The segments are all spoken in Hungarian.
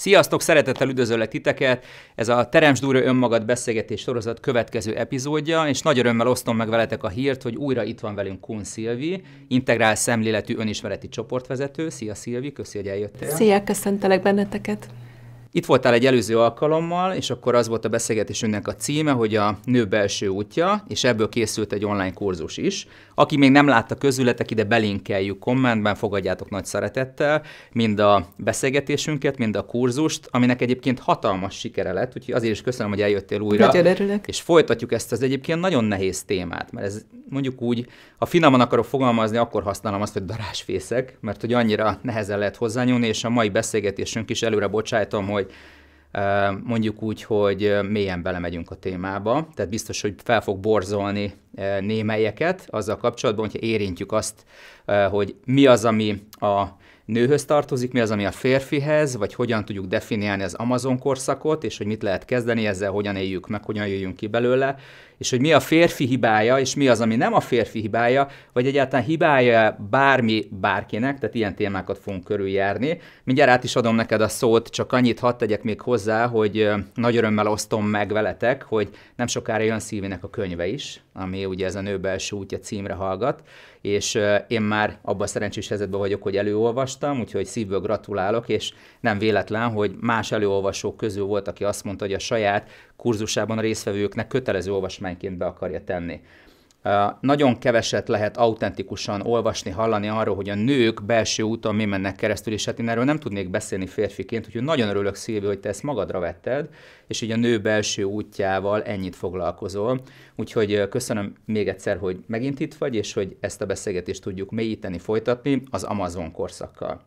Sziasztok, szeretettel üdvözöllek titeket! Ez a Teremtsd újra önmagad beszélgetés sorozat következő epizódja, és nagy örömmel osztom meg veletek a hírt, hogy újra itt van velünk Kun Szilvi, integrál szemléletű önismereti csoportvezető. Szia Szilvi, köszi, hogy eljöttél. Szia, köszöntelek benneteket! Itt voltál egy előző alkalommal, és akkor az volt a beszélgetésünknek a címe, hogy a nő belső útja, és ebből készült egy online kurzus is. Aki még nem látta közületek, ide belinkeljük kommentben, fogadjátok nagy szeretettel, mind a beszélgetésünket, mind a kurzust, aminek egyébként hatalmas sikere lett, úgyhogy azért is köszönöm, hogy eljöttél újra. Nagyon örülök. És folytatjuk ezt az egyébként nagyon nehéz témát, mert ez mondjuk úgy, ha finoman akarok fogalmazni, akkor használom azt, hogy darásfészek, mert hogy annyira nehezen lehet hozzányúlni, és a mai beszélgetésünk is előre bocsájtom, hogy hogy mondjuk úgy, hogy mélyen belemegyünk a témába, tehát biztos, hogy fel fog borzolni némelyeket azzal kapcsolatban, hogyha érintjük azt, hogy mi az, ami a nőhöz tartozik, mi az, ami a férfihez, vagy hogyan tudjuk definiálni az Amazon korszakot, és hogy mit lehet kezdeni ezzel, hogyan éljük meg, hogyan jöjjünk ki belőle, és hogy mi a férfi hibája, és mi az, ami nem a férfi hibája, vagy egyáltalán hibája bármi bárkinek, tehát ilyen témákat fogunk körüljárni. Mindjárt át is adom neked a szót, csak annyit hadd tegyek még hozzá, hogy nagy örömmel osztom meg veletek, hogy nem sokára jön szívének a könyve is, ami ugye ez a nő belső útja címre hallgat, és én már abban a szerencsés helyzetben vagyok, hogy előolvastam, úgyhogy szívből gratulálok, és nem véletlen, hogy más előolvasók közül volt, aki azt mondta, hogy a saját kurzusában a résztvevőknek kötelező olvasmányként be akarja tenni. Nagyon keveset lehet autentikusan olvasni, hallani arról, hogy a nők belső úton mi mennek keresztül, és hát én erről nem tudnék beszélni férfiként, úgyhogy nagyon örülök Szilvi, hogy te ezt magadra vetted, és így a nő belső útjával ennyit foglalkozol. Úgyhogy köszönöm még egyszer, hogy megint itt vagy, és hogy ezt a beszélgetést tudjuk mélyíteni, folytatni az Amazon korszakkal.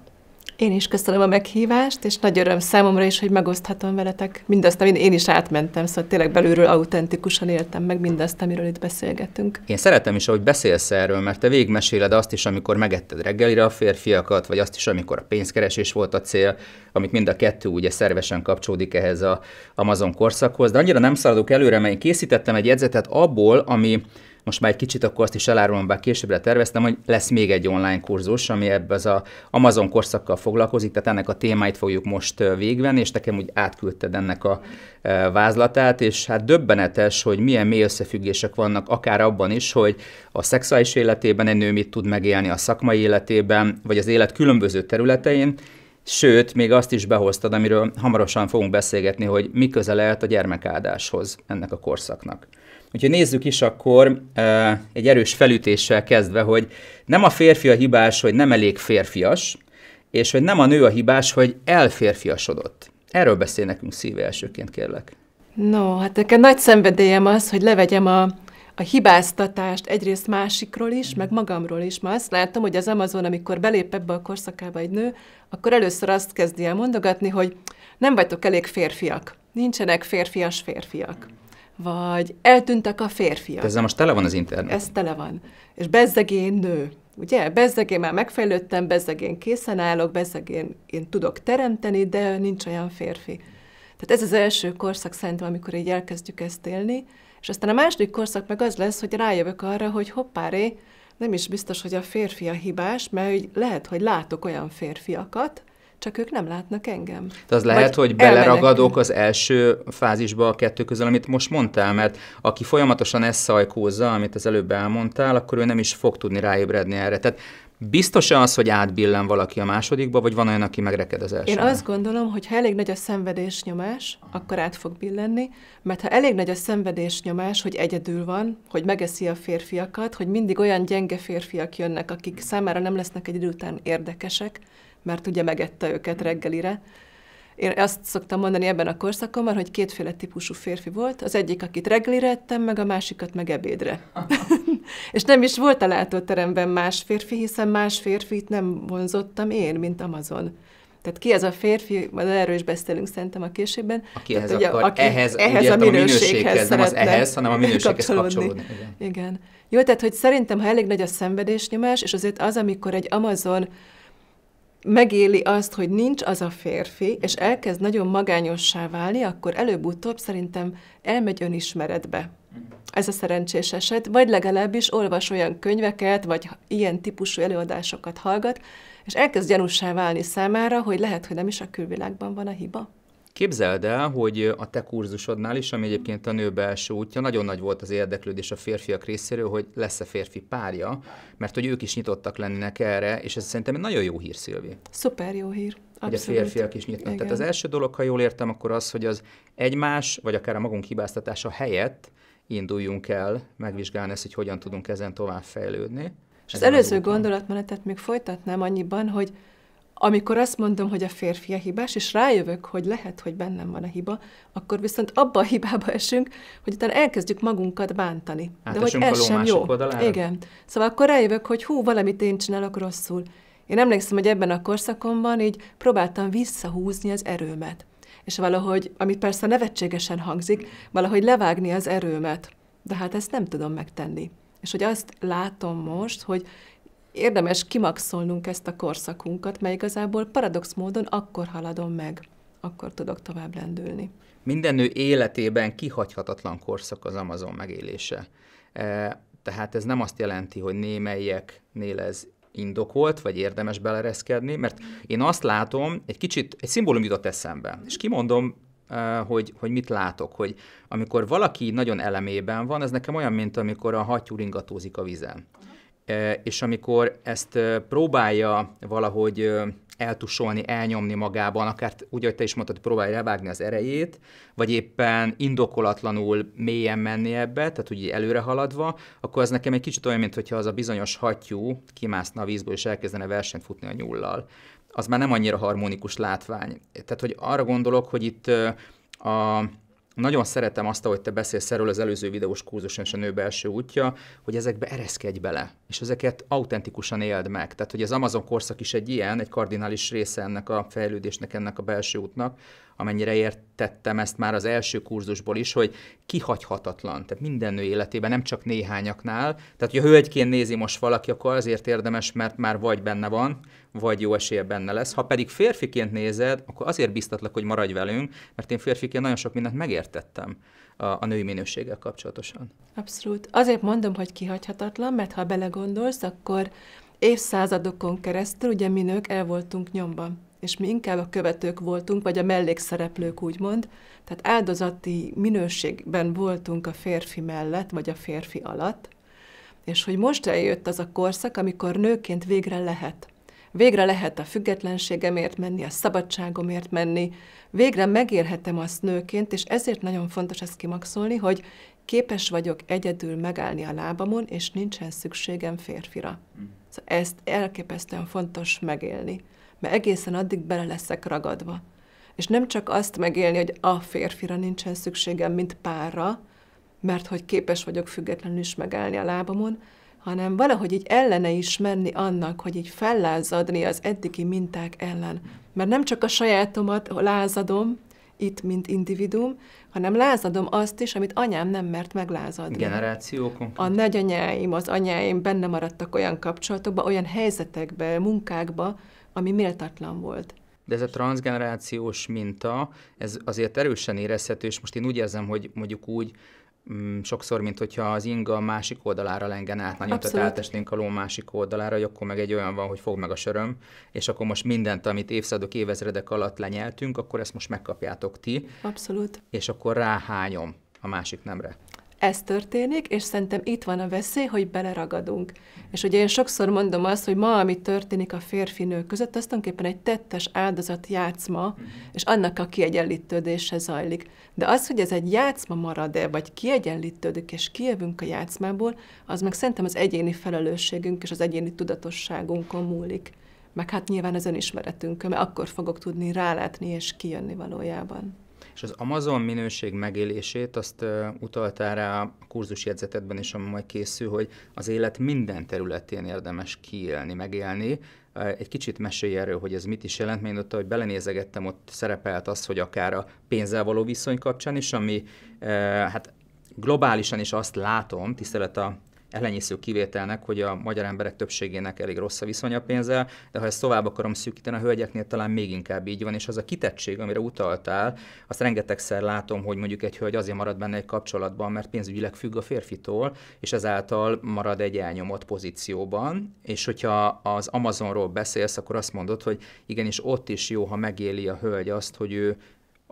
Én is köszönöm a meghívást, és nagy öröm számomra is, hogy megoszthatom veletek mindazt, amit én is átmentem, szóval tényleg belülről autentikusan éltem meg mindazt, amiről itt beszélgetünk. Én szeretem is, ahogy beszélsz erről, mert te végigmeséled azt is, amikor megetted reggelire a férfiakat, vagy azt is, amikor a pénzkeresés volt a cél, amit mind a kettő ugye szervesen kapcsolódik ehhez a Amazon korszakhoz. De annyira nem szaladok előre, mert én készítettem egy jegyzetet abból, ami most már egy kicsit akkor azt is elárulom, bár későbbre terveztem, hogy lesz még egy online kurzus, ami ebbe az a Amazon korszakkal foglalkozik, tehát ennek a témáit fogjuk most végvenni, és nekem úgy átküldted ennek a vázlatát, és hát döbbenetes, hogy milyen mély összefüggések vannak, akár abban is, hogy a szexuális életében egy nő mit tud megélni, a szakmai életében, vagy az élet különböző területein, Sőt, még azt is behoztad, amiről hamarosan fogunk beszélgetni, hogy mi köze lehet a gyermekáldáshoz ennek a korszaknak. Úgyhogy nézzük is akkor egy erős felütéssel kezdve, hogy nem a férfi a hibás, hogy nem elég férfias, és hogy nem a nő a hibás, hogy elférfiasodott. Erről beszél nekünk szíve elsőként, kérlek. No, hát nekem nagy szenvedélyem az, hogy levegyem a, a hibáztatást egyrészt másikról is, meg magamról is. Ma azt látom, hogy az Amazon, amikor belép ebbe a korszakába egy nő, akkor először azt kezdi el mondogatni, hogy nem vagytok elég férfiak, nincsenek férfias férfiak vagy eltűntek a férfiak. Ezzel most tele van az internet. Ez tele van. És bezzegén nő. Ugye? Bezegén már megfejlődtem, bezegén készen állok, bezegén én, tudok teremteni, de nincs olyan férfi. Tehát ez az első korszak szerintem, amikor így elkezdjük ezt élni, és aztán a második korszak meg az lesz, hogy rájövök arra, hogy hoppáré, nem is biztos, hogy a férfi a hibás, mert lehet, hogy látok olyan férfiakat, csak ők nem látnak engem. De az lehet, Vagy hogy beleragadok az első fázisba a kettő közül, amit most mondtál, mert aki folyamatosan ezt szajkózza, amit az előbb elmondtál, akkor ő nem is fog tudni ráébredni erre. Tehát biztos -e az, hogy átbillen valaki a másodikba, vagy van olyan, aki megreked az elsőre? Én azt gondolom, hogy ha elég nagy a szenvedésnyomás, akkor át fog billenni, mert ha elég nagy a szenvedésnyomás, hogy egyedül van, hogy megeszi a férfiakat, hogy mindig olyan gyenge férfiak jönnek, akik számára nem lesznek egy idő után érdekesek, mert ugye megette őket mm. reggelire. Én azt szoktam mondani ebben a korszakomban, hogy kétféle típusú férfi volt. Az egyik, akit reggelire ettem, meg a másikat meg ebédre. és nem is volt a látóteremben más férfi, hiszen más férfit nem vonzottam én, mint Amazon. Tehát ki ez a férfi, majd erről is beszélünk szerintem a későbben. Aki ehhez, ugye, akar, aki ehhez, ehhez a minőséghez, nem az ehhez, hanem a minőséghez kapcsolódni. kapcsolódni. Igen. Igen. Jó, tehát hogy szerintem, ha elég nagy a szenvedésnyomás, és azért az, amikor egy Amazon megéli azt, hogy nincs az a férfi, és elkezd nagyon magányossá válni, akkor előbb-utóbb szerintem elmegy önismeretbe. Ez a szerencsés eset, vagy legalábbis olvas olyan könyveket, vagy ilyen típusú előadásokat hallgat, és elkezd gyanúsá válni számára, hogy lehet, hogy nem is a külvilágban van a hiba. Képzeld el, hogy a te kurzusodnál is, ami egyébként a nő belső útja, nagyon nagy volt az érdeklődés a férfiak részéről, hogy lesz-e férfi párja, mert hogy ők is nyitottak lennének erre, és ez szerintem egy nagyon jó hír, Szilvi. Szuper jó hír. Abszolút. Hogy a férfiak is nyitnak. Igen. Tehát az első dolog, ha jól értem, akkor az, hogy az egymás, vagy akár a magunk hibáztatása helyett induljunk el megvizsgálni ezt, hogy hogyan tudunk ezen tovább fejlődni. És az előző gondolatmenetet még folytatnám annyiban, hogy amikor azt mondom, hogy a férfi a hibás, és rájövök, hogy lehet, hogy bennem van a hiba, akkor viszont abba a hibába esünk, hogy utána elkezdjük magunkat bántani. Hát De hogy ez sem jó. Oldalára. Igen. Szóval akkor rájövök, hogy hú, valamit én csinálok rosszul. Én emlékszem, hogy ebben a korszakomban így próbáltam visszahúzni az erőmet. És valahogy, amit persze nevetségesen hangzik, valahogy levágni az erőmet. De hát ezt nem tudom megtenni. És hogy azt látom most, hogy érdemes kimaxolnunk ezt a korszakunkat, mert igazából paradox módon akkor haladom meg, akkor tudok tovább lendülni. Minden nő életében kihagyhatatlan korszak az Amazon megélése. E, tehát ez nem azt jelenti, hogy némelyeknél ez indokolt, vagy érdemes belereszkedni, mert én azt látom, egy kicsit, egy szimbólum jutott eszembe, és kimondom, e, hogy, hogy mit látok, hogy amikor valaki nagyon elemében van, ez nekem olyan, mint amikor a hattyú ringatózik a vizen és amikor ezt próbálja valahogy eltusolni, elnyomni magában, akár úgy, ahogy te is mondtad, próbálja levágni az erejét, vagy éppen indokolatlanul mélyen menni ebbe, tehát úgy előre haladva, akkor az nekem egy kicsit olyan, mintha az a bizonyos hattyú kimászna a vízből, és elkezdene versenyt futni a nyullal. Az már nem annyira harmonikus látvány. Tehát, hogy arra gondolok, hogy itt a, nagyon szeretem azt, hogy te beszélsz erről az előző videós kurzuson és a nő belső útja, hogy ezekbe ereszkedj bele, és ezeket autentikusan éld meg. Tehát, hogy az Amazon korszak is egy ilyen, egy kardinális része ennek a fejlődésnek, ennek a belső útnak, amennyire értettem ezt már az első kurzusból is, hogy kihagyhatatlan. Tehát minden nő életében, nem csak néhányaknál. Tehát, hogy a hölgyként nézi most valaki, akkor azért érdemes, mert már vagy benne van, vagy jó esélye benne lesz. Ha pedig férfiként nézed, akkor azért biztatlak, hogy maradj velünk, mert én férfiként nagyon sok mindent megértettem a, a női minőséggel kapcsolatosan. Abszolút. Azért mondom, hogy kihagyhatatlan, mert ha belegondolsz, akkor évszázadokon keresztül ugye mi nők el voltunk nyomban és mi inkább a követők voltunk, vagy a mellékszereplők, úgymond. Tehát áldozati minőségben voltunk a férfi mellett, vagy a férfi alatt, és hogy most eljött az a korszak, amikor nőként végre lehet végre lehet a függetlenségemért menni, a szabadságomért menni, végre megérhetem azt nőként, és ezért nagyon fontos ezt kimaxolni, hogy képes vagyok egyedül megállni a lábamon, és nincsen szükségem férfira. Mm. Szóval ezt elképesztően fontos megélni, mert egészen addig bele leszek ragadva. És nem csak azt megélni, hogy a férfira nincsen szükségem, mint párra, mert hogy képes vagyok függetlenül is megállni a lábamon, hanem valahogy így ellene is menni annak, hogy így fellázadni az eddigi minták ellen. Mert nem csak a sajátomat lázadom, itt, mint individum, hanem lázadom azt is, amit anyám nem mert meglázadni. Generációkon. A nagyanyáim, az anyáim benne maradtak olyan kapcsolatokba, olyan helyzetekbe, munkákba, ami méltatlan volt. De ez a transgenerációs minta, ez azért erősen érezhető, és most én úgy érzem, hogy mondjuk úgy Mm, sokszor, mint hogyha az inga másik oldalára lengen át, nagyon tehát átesnénk a ló másik oldalára, hogy akkor meg egy olyan van, hogy fog meg a söröm, és akkor most mindent, amit évszázadok, évezredek alatt lenyeltünk, akkor ezt most megkapjátok ti. Abszolút. És akkor ráhányom a másik nemre ez történik, és szerintem itt van a veszély, hogy beleragadunk. És ugye én sokszor mondom azt, hogy ma, ami történik a férfinők között, az tulajdonképpen egy tettes áldozat játszma, mhm. és annak a kiegyenlítődése zajlik. De az, hogy ez egy játszma marad-e, vagy kiegyenlítődik, és kijövünk a játszmából, az meg szerintem az egyéni felelősségünk és az egyéni tudatosságunkon múlik. Meg hát nyilván az önismeretünkön, mert akkor fogok tudni rálátni és kijönni valójában. És az Amazon minőség megélését azt utaltál rá a kurzusjegyzetetben is, ami majd készül, hogy az élet minden területén érdemes kiélni, megélni. Egy kicsit mesélj erről, hogy ez mit is jelent, mert ott, ahogy belenézegettem, ott szerepelt az, hogy akár a pénzzel való viszony kapcsán is, ami hát globálisan is azt látom, tisztelet a ellenyésző kivételnek, hogy a magyar emberek többségének elég rossz a viszony a pénzzel, de ha ezt tovább akarom szűkíteni, a hölgyeknél talán még inkább így van, és az a kitettség, amire utaltál, azt rengetegszer látom, hogy mondjuk egy hölgy azért marad benne egy kapcsolatban, mert pénzügyileg függ a férfitól, és ezáltal marad egy elnyomott pozícióban, és hogyha az Amazonról beszélsz, akkor azt mondod, hogy igenis ott is jó, ha megéli a hölgy azt, hogy ő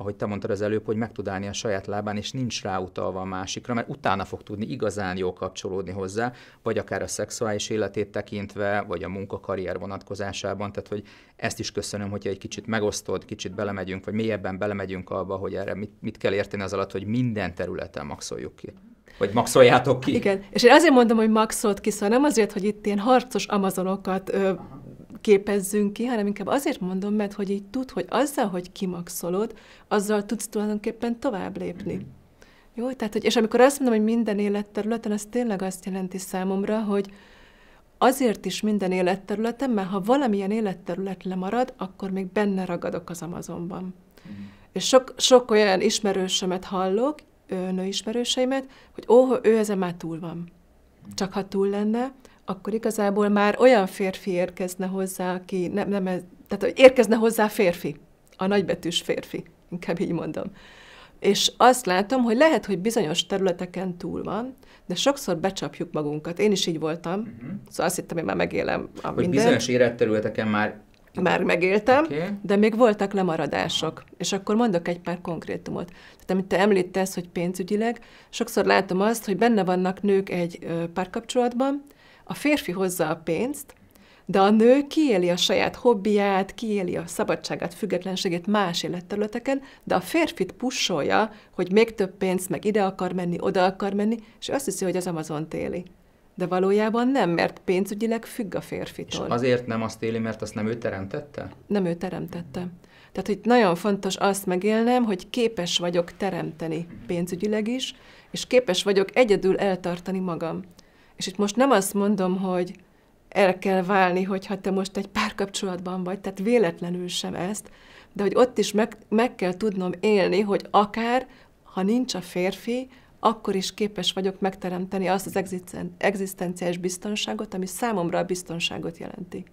ahogy te mondtad az előbb, hogy meg tud állni a saját lábán, és nincs ráutalva a másikra, mert utána fog tudni igazán jól kapcsolódni hozzá, vagy akár a szexuális életét tekintve, vagy a munkakarrier vonatkozásában. Tehát, hogy ezt is köszönöm, hogyha egy kicsit megosztod, kicsit belemegyünk, vagy mélyebben belemegyünk abba, hogy erre mit, mit kell érteni az alatt, hogy minden területen maxoljuk ki vagy maxoljátok ki. Igen, és én azért mondom, hogy maxolt ki, szóval nem azért, hogy itt ilyen harcos amazonokat ö, képezzünk ki, hanem inkább azért mondom, mert hogy így tud, hogy azzal, hogy kimaxolod, azzal tudsz tulajdonképpen tovább lépni. Mm-hmm. Jó, tehát, hogy, és amikor azt mondom, hogy minden életterületen, az tényleg azt jelenti számomra, hogy azért is minden életterületen, mert ha valamilyen életterület lemarad, akkor még benne ragadok az Amazonban. Mm. És sok, sok olyan ismerősömet hallok, nőismerőseimet, hogy ó, ő ezen már túl van. Mm. Csak ha túl lenne, akkor igazából már olyan férfi érkezne hozzá, aki nem, nem tehát érkezne hozzá férfi, a nagybetűs férfi, inkább így mondom. És azt látom, hogy lehet, hogy bizonyos területeken túl van, de sokszor becsapjuk magunkat. Én is így voltam, uh-huh. szóval azt hittem, hogy már megélem a Hogy mindent. bizonyos életterületeken már... Már megéltem, okay. de még voltak lemaradások. És akkor mondok egy pár konkrétumot. Tehát amit te említesz, hogy pénzügyileg, sokszor látom azt, hogy benne vannak nők egy párkapcsolatban, a férfi hozza a pénzt, de a nő kiéli a saját hobbiját, kiéli a szabadságát, függetlenségét más életterületeken, de a férfit pusolja, hogy még több pénzt, meg ide akar menni, oda akar menni, és azt hiszi, hogy az Amazon téli. De valójában nem, mert pénzügyileg függ a férfitől. És azért nem azt éli, mert azt nem ő teremtette? Nem ő teremtette. Tehát, hogy nagyon fontos azt megélnem, hogy képes vagyok teremteni pénzügyileg is, és képes vagyok egyedül eltartani magam. És itt most nem azt mondom, hogy el kell válni, hogyha te most egy párkapcsolatban vagy, tehát véletlenül sem ezt, de hogy ott is meg, meg kell tudnom élni, hogy akár, ha nincs a férfi, akkor is képes vagyok megteremteni azt az egzisztenciális biztonságot, ami számomra a biztonságot jelenti.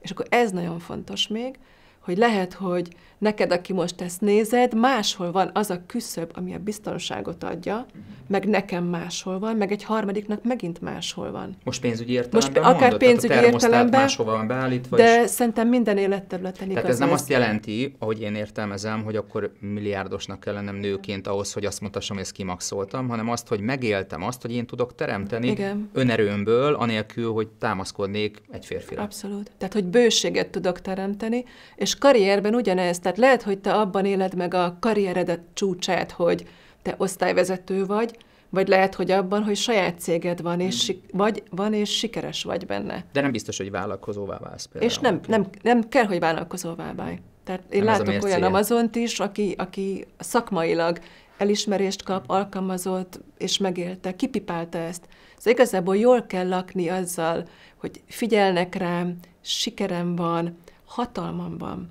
És akkor ez nagyon fontos még, hogy lehet, hogy neked, aki most ezt nézed, máshol van az a küszöb, ami a biztonságot adja, mhm. meg nekem máshol van, meg egy harmadiknak megint máshol van. Most pénzügyi értelemben most akár mondod, pénzügyi tehát a értelemben, máshol van beállítva. De és... szerintem minden életterületen igaz. Tehát ez nem azt jelenti, ahogy én értelmezem, hogy akkor milliárdosnak kell lennem nőként ahhoz, hogy azt mutassam, hogy ezt kimaxoltam, hanem azt, hogy megéltem azt, hogy én tudok teremteni Igen. önerőmből, anélkül, hogy támaszkodnék egy férfira. Abszolút. Tehát, hogy bőséget tudok teremteni, és és karrierben ugyanez, tehát lehet, hogy te abban éled meg a karrieredet csúcsát, hogy te osztályvezető vagy, vagy lehet, hogy abban, hogy saját céged van, és, hmm. vagy, van, és sikeres vagy benne. De nem biztos, hogy vállalkozóvá válsz például. És nem, nem, nem kell, hogy vállalkozóvá válj. Tehát én nem látok olyan Amazont is, aki, aki szakmailag elismerést kap, alkalmazott, és megélte, kipipálta ezt. Szóval igazából jól kell lakni azzal, hogy figyelnek rám, sikerem van, hatalmam van.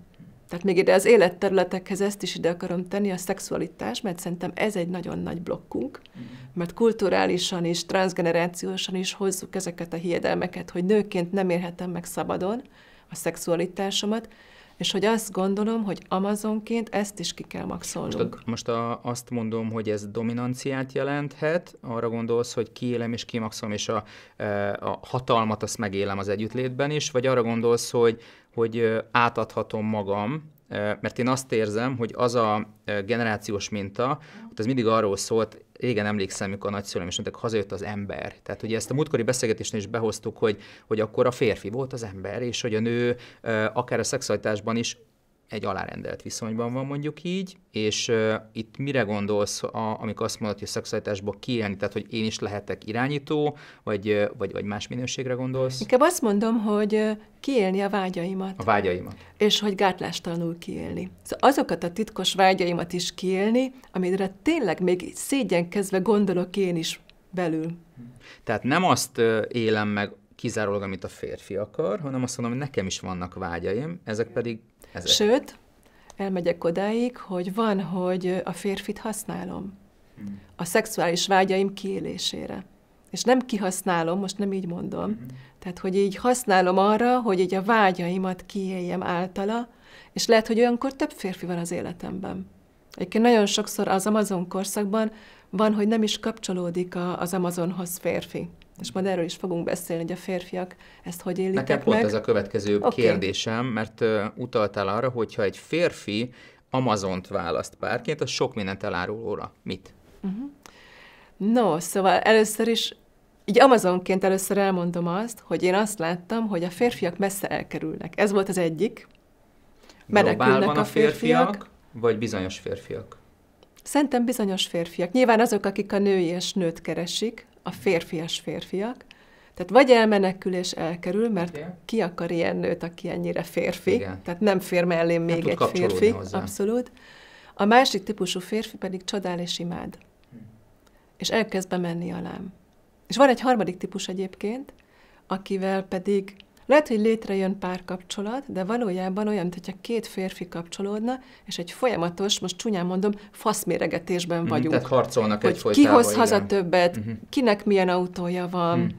Tehát még ide az életterületekhez ezt is ide akarom tenni, a szexualitás, mert szerintem ez egy nagyon nagy blokkunk, mm. mert kulturálisan is, transgenerációsan is hozzuk ezeket a hiedelmeket, hogy nőként nem érhetem meg szabadon a szexualitásomat, és hogy azt gondolom, hogy Amazonként ezt is ki kell maxolnunk. Most, a, most a, azt mondom, hogy ez dominanciát jelenthet, arra gondolsz, hogy kiélem és kimaxolom, és a, e, a hatalmat azt megélem az együttlétben is, vagy arra gondolsz, hogy, hogy átadhatom magam, e, mert én azt érzem, hogy az a e, generációs minta, hogy ez mindig arról szólt, régen emlékszem, amikor a nagyszülőm is mondták, hazajött az ember. Tehát ugye ezt a múltkori beszélgetésnél is behoztuk, hogy, hogy akkor a férfi volt az ember, és hogy a nő akár a szexualitásban is egy alárendelt viszonyban van mondjuk így, és uh, itt mire gondolsz, a, amikor azt mondod, hogy szexualitásból kiélni, tehát hogy én is lehetek irányító, vagy, vagy, vagy más minőségre gondolsz? Inkább azt mondom, hogy kiélni a vágyaimat. A vágyaimat. És hogy gátlástalanul kiélni. Szóval azokat a titkos vágyaimat is kiélni, amire tényleg még szégyenkezve gondolok én is belül. Tehát nem azt élem meg kizárólag, amit a férfi akar, hanem azt mondom, hogy nekem is vannak vágyaim, ezek pedig ezek. Sőt, elmegyek odáig, hogy van, hogy a férfit használom hmm. a szexuális vágyaim kiélésére. És nem kihasználom, most nem így mondom, mm-hmm. tehát hogy így használom arra, hogy így a vágyaimat kiéljem általa, és lehet, hogy olyankor több férfi van az életemben. Egyébként nagyon sokszor az Amazon korszakban van, hogy nem is kapcsolódik a, az Amazonhoz férfi és majd erről is fogunk beszélni, hogy a férfiak ezt hogy élik meg. Nekem pont ez a következő okay. kérdésem, mert utaltál arra, hogyha egy férfi Amazont választ párként, az sok mindent elárul róla. Mit? Uh-huh. No, szóval először is, így Amazonként először elmondom azt, hogy én azt láttam, hogy a férfiak messze elkerülnek. Ez volt az egyik. Menekülnek a férfiak, férfiak, vagy bizonyos férfiak? Szerintem bizonyos férfiak. Nyilván azok, akik a női és nőt keresik, a férfias férfiak, tehát vagy és elkerül, mert Igen. ki akar ilyen nőt, aki ennyire férfi, Igen. tehát nem fér mellé még egy férfi, hozzá. abszolút. A másik típusú férfi pedig csodál és imád. Hm. És elkezd bemenni alám. És van egy harmadik típus egyébként, akivel pedig lehet, hogy létrejön párkapcsolat, de valójában olyan, mintha két férfi kapcsolódna, és egy folyamatos, most csúnyán mondom, faszméregetésben mhm, vagyunk. tehát harcolnak hogy egyfolytában. Ki hoz haza igen. többet, uh-huh. kinek milyen autója van, uh-huh.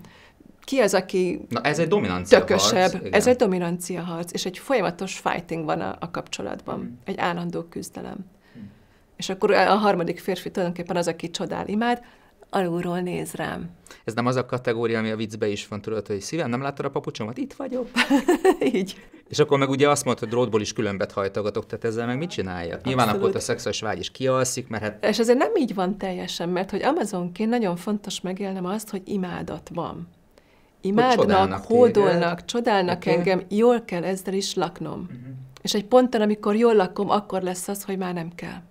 ki az, aki Na, ez egy dominancia tökösebb. Harc, igen. ez egy dominancia harc, és egy folyamatos fighting van a, a kapcsolatban. uh-huh. Egy állandó küzdelem. Uh-huh. És akkor a harmadik férfi tulajdonképpen az, aki csodál, imád, alulról néz rám. Ez nem az a kategória, ami a viccbe is van, tudod, hogy szívem, nem láttad a papucsomat? Itt vagyok. Így. És akkor meg ugye azt mondta, hogy drótból is különbet hajtogatok, tehát ezzel meg mit csinálja? Abszolút. Nyilván akkor a szexuális vágy is kialszik, mert hát... És azért nem így van teljesen, mert hogy Amazonként nagyon fontos megélnem azt, hogy imádat van. Imádnak, hódolnak, téged. csodálnak okay. engem, jól kell ezzel is laknom. Uh-huh. És egy ponton, amikor jól lakom, akkor lesz az, hogy már nem kell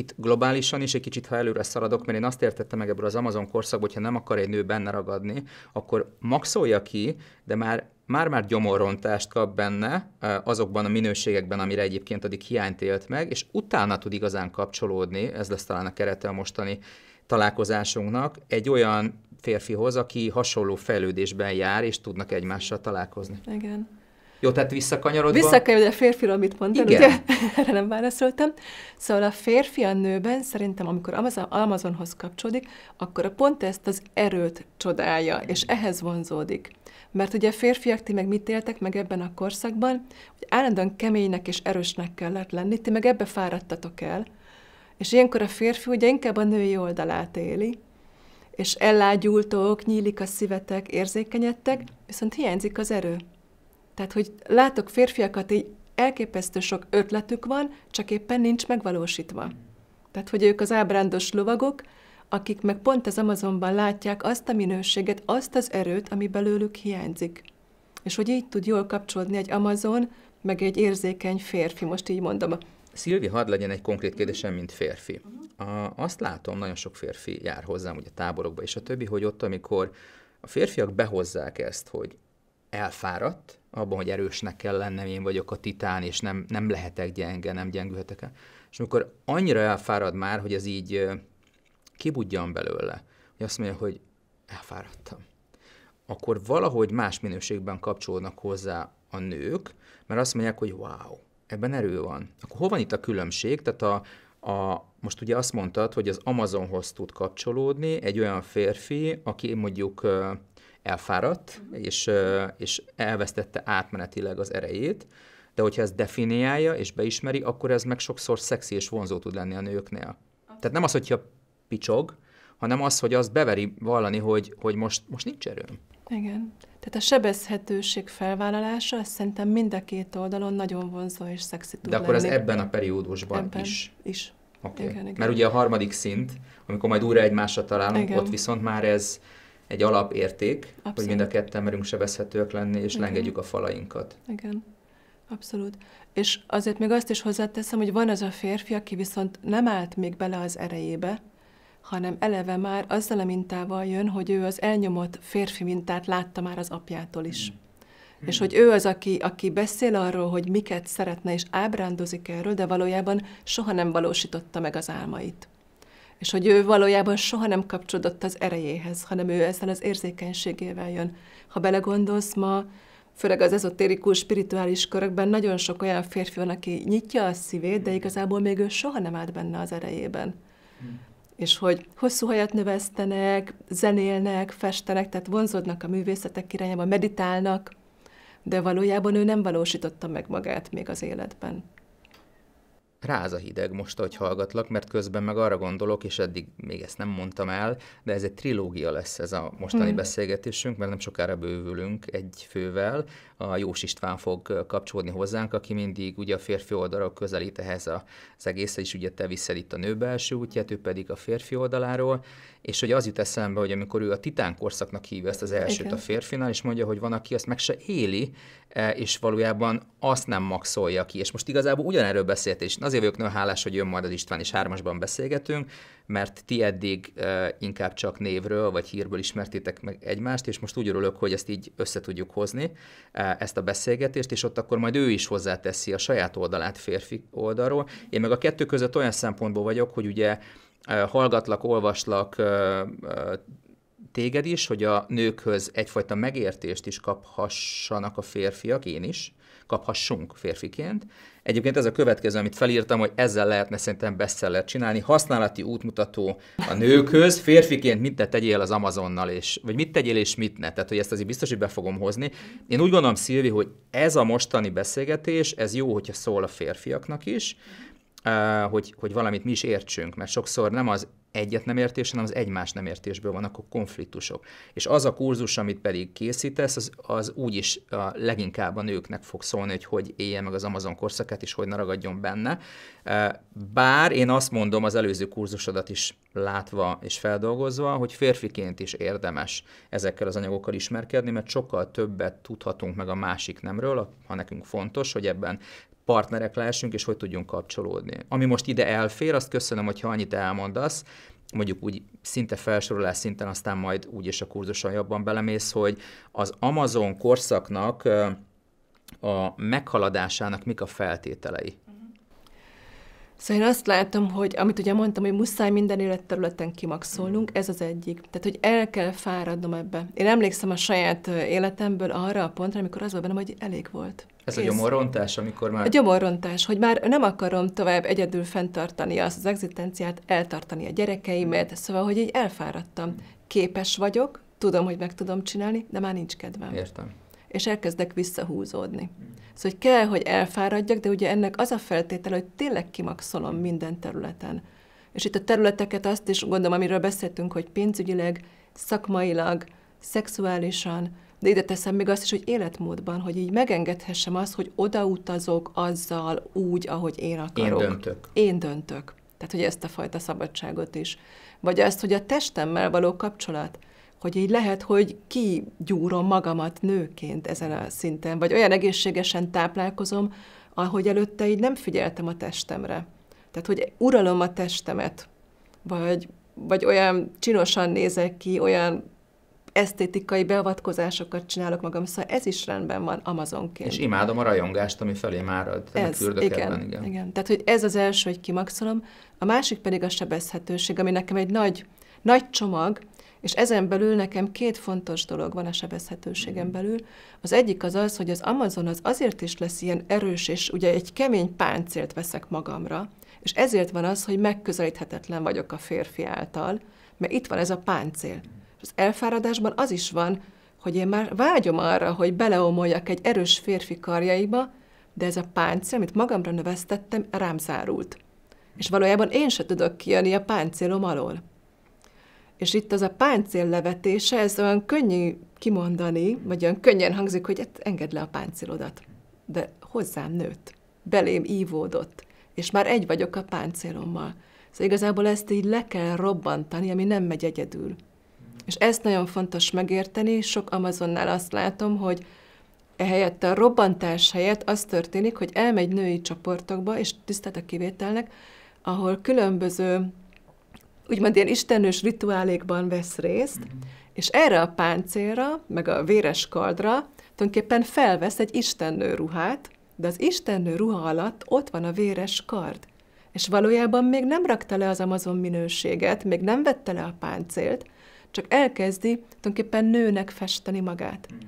itt globálisan is egy kicsit, ha előre szaladok, mert én azt értettem meg ebből az Amazon korszakból, hogyha nem akar egy nő benne ragadni, akkor maxolja ki, de már már-már gyomorrontást kap benne azokban a minőségekben, amire egyébként addig hiányt élt meg, és utána tud igazán kapcsolódni, ez lesz talán a kerete a mostani találkozásunknak, egy olyan férfihoz, aki hasonló fejlődésben jár, és tudnak egymással találkozni. Igen. Jó, tehát visszakanyarodva... Visszakanyarodva a férfiról mit mondtam, Igen. ugye? Erre nem válaszoltam. Szóval a férfi a nőben szerintem, amikor Amazon, Amazonhoz kapcsolódik, akkor a pont ezt az erőt csodálja, és ehhez vonzódik. Mert ugye a férfiak, ti meg mit éltek meg ebben a korszakban, hogy állandóan keménynek és erősnek kellett lenni, ti meg ebbe fáradtatok el. És ilyenkor a férfi ugye inkább a női oldalát éli, és ellágyultok, nyílik a szívetek, érzékenyedtek, viszont hiányzik az erő. Tehát, hogy látok férfiakat, így elképesztő sok ötletük van, csak éppen nincs megvalósítva. Tehát, hogy ők az ábrándos lovagok, akik meg pont az Amazonban látják azt a minőséget, azt az erőt, ami belőlük hiányzik. És hogy így tud jól kapcsolódni egy Amazon, meg egy érzékeny férfi, most így mondom. Szilvi, hadd legyen egy konkrét kérdésem, mint férfi. A, azt látom, nagyon sok férfi jár hozzám, ugye táborokba és a többi, hogy ott, amikor a férfiak behozzák ezt, hogy elfáradt, abban, hogy erősnek kell lennem, én vagyok a titán, és nem, nem lehetek gyenge, nem gyengülhetek el. És amikor annyira elfárad már, hogy ez így kibudjan belőle, hogy azt mondja, hogy elfáradtam, akkor valahogy más minőségben kapcsolódnak hozzá a nők, mert azt mondják, hogy wow, ebben erő van. Akkor hol van itt a különbség? Tehát a, a, most ugye azt mondtad, hogy az Amazonhoz tud kapcsolódni egy olyan férfi, aki mondjuk elfáradt, mhm. és, és elvesztette átmenetileg az erejét, de hogyha ezt definiálja és beismeri, akkor ez meg sokszor szexi és vonzó tud lenni a nőknél. Tehát nem az, hogyha picsog, hanem az, hogy az beveri vallani, hogy, hogy most, most nincs erőm. Igen. Tehát a sebezhetőség felvállalása, ez szerintem mind a két oldalon nagyon vonzó és szexi tud De lenni. akkor ez ebben a periódusban ebben is. is. Okay. Igen, igen. Mert ugye a harmadik szint, amikor majd újra egymásra találunk, igen. ott viszont már ez, egy alapérték, Abszolút. hogy mind a ketten merünk sebezhetőek lenni, és Igen. lengedjük a falainkat. Igen. Abszolút. És azért még azt is hozzáteszem, hogy van az a férfi, aki viszont nem állt még bele az erejébe, hanem eleve már azzal a mintával jön, hogy ő az elnyomott férfi mintát látta már az apjától is. Mm. Hmm. És hmm. hogy ő az, aki, aki beszél arról, hogy miket szeretne, és ábrándozik erről, de valójában soha nem valósította meg az álmait és hogy ő valójában soha nem kapcsolódott az erejéhez, hanem ő ezzel az érzékenységével jön. Ha belegondolsz, ma főleg az ezotérikus, spirituális körökben nagyon sok olyan férfi van, aki nyitja a szívét, de igazából még ő soha nem állt benne az erejében. Hmm. És hogy hosszú hajat növesztenek, zenélnek, festenek, tehát vonzódnak a művészetek irányába, meditálnak, de valójában ő nem valósította meg magát még az életben ráz a hideg most, ahogy hallgatlak, mert közben meg arra gondolok, és eddig még ezt nem mondtam el, de ez egy trilógia lesz ez a mostani hmm. beszélgetésünk, mert nem sokára bővülünk egy fővel, a Jós István fog kapcsolódni hozzánk, aki mindig ugye a férfi oldalról közelít ehhez az egész, és ugye te viszel itt a nő belső útját, ő pedig a férfi oldaláról, és hogy az jut eszembe, hogy amikor ő a titán korszaknak hívja ezt az elsőt Igen. a férfinál, és mondja, hogy van, aki azt meg se éli, e, és valójában azt nem maxolja ki. És most igazából ugyanerről beszélt, és azért vagyok nagyon hálás, hogy jön majd az István, és hármasban beszélgetünk, mert ti eddig inkább csak névről vagy hírből ismertétek meg egymást, és most úgy örülök, hogy ezt így össze tudjuk hozni, ezt a beszélgetést, és ott akkor majd ő is hozzáteszi a saját oldalát férfi oldalról. Én meg a kettő között olyan szempontból vagyok, hogy ugye hallgatlak, olvaslak, téged is, hogy a nőkhöz egyfajta megértést is kaphassanak a férfiak, én is, kaphassunk férfiként, Egyébként ez a következő, amit felírtam, hogy ezzel lehetne szerintem bestseller csinálni. Használati útmutató a nőkhöz, férfiként mit ne tegyél az Amazonnal, és, vagy mit tegyél és mit ne. Tehát, hogy ezt azért biztos, hogy be fogom hozni. Én úgy gondolom, Szilvi, hogy ez a mostani beszélgetés, ez jó, hogyha szól a férfiaknak is, eh, hogy, hogy valamit mi is értsünk, mert sokszor nem az egyet nem értés, hanem az egymás nem értésből vannak a konfliktusok. És az a kurzus, amit pedig készítesz, az, az úgyis a leginkább a nőknek fog szólni, hogy hogy élje meg az Amazon korszakát, és hogy ne ragadjon benne. Bár én azt mondom, az előző kurzusodat is látva és feldolgozva, hogy férfiként is érdemes ezekkel az anyagokkal ismerkedni, mert sokkal többet tudhatunk meg a másik nemről, ha nekünk fontos, hogy ebben partnerek lehessünk, és hogy tudjunk kapcsolódni. Ami most ide elfér, azt köszönöm, hogyha annyit elmondasz, mondjuk úgy szinte felsorolás szinten, aztán majd úgyis a kurzuson jobban belemész, hogy az Amazon korszaknak a meghaladásának mik a feltételei. Szóval én azt látom, hogy amit ugye mondtam, hogy muszáj minden életterületen kimaxolnunk, ez az egyik. Tehát, hogy el kell fáradnom ebbe. Én emlékszem a saját életemből arra a pontra, amikor az volt bennem, hogy elég volt. Ez a gyomorrontás, amikor már... A gyomorrontás, hogy már nem akarom tovább egyedül fenntartani azt az egzisztenciát, eltartani a gyerekeimet, szóval, hogy így elfáradtam. Képes vagyok, tudom, hogy meg tudom csinálni, de már nincs kedvem. Értem. És elkezdek visszahúzódni. Mm. Szóval hogy kell, hogy elfáradjak, de ugye ennek az a feltétele, hogy tényleg kimaxolom minden területen. És itt a területeket azt is gondolom, amiről beszéltünk, hogy pénzügyileg, szakmailag, szexuálisan, de ide teszem még azt is, hogy életmódban, hogy így megengedhessem azt, hogy odautazok azzal úgy, ahogy én akarok. Én döntök. Én döntök. Tehát, hogy ezt a fajta szabadságot is. Vagy azt, hogy a testemmel való kapcsolat – hogy így lehet, hogy kigyúrom magamat nőként ezen a szinten, vagy olyan egészségesen táplálkozom, ahogy előtte így nem figyeltem a testemre. Tehát, hogy uralom a testemet, vagy, vagy olyan csinosan nézek ki, olyan esztétikai beavatkozásokat csinálok magam, szóval ez is rendben van Amazonként. És imádom a rajongást, ami felé márad. ez, igen, ebben, igen. igen. Tehát, hogy ez az első, hogy kimaxolom. A másik pedig a sebezhetőség, ami nekem egy nagy, nagy csomag, és ezen belül nekem két fontos dolog van a sebezhetőségem mhm. belül. Az egyik az az, hogy az Amazon az azért is lesz ilyen erős, és ugye egy kemény páncélt veszek magamra, és ezért van az, hogy megközelíthetetlen vagyok a férfi által, mert itt van ez a páncél. Mhm. És az elfáradásban az is van, hogy én már vágyom arra, hogy beleomoljak egy erős férfi karjaiba, de ez a páncél, amit magamra növesztettem, rám zárult. És valójában én se tudok kijönni a páncélom alól. És itt az a páncél levetése, ez olyan könnyű kimondani, vagy olyan könnyen hangzik, hogy hát engedd le a páncélodat. De hozzám nőtt, belém ívódott, és már egy vagyok a páncélommal. Szóval igazából ezt így le kell robbantani, ami nem megy egyedül. És ezt nagyon fontos megérteni, sok Amazonnál azt látom, hogy ehelyett a robbantás helyett az történik, hogy elmegy női csoportokba, és tisztelt a kivételnek, ahol különböző úgymond ilyen istenős rituálékban vesz részt, mm-hmm. és erre a páncélra, meg a véres kardra tulajdonképpen felvesz egy istennő ruhát, de az istennő ruha alatt ott van a véres kard. És valójában még nem rakta le az Amazon minőséget, még nem vette le a páncélt, csak elkezdi tulajdonképpen nőnek festeni magát. Mm.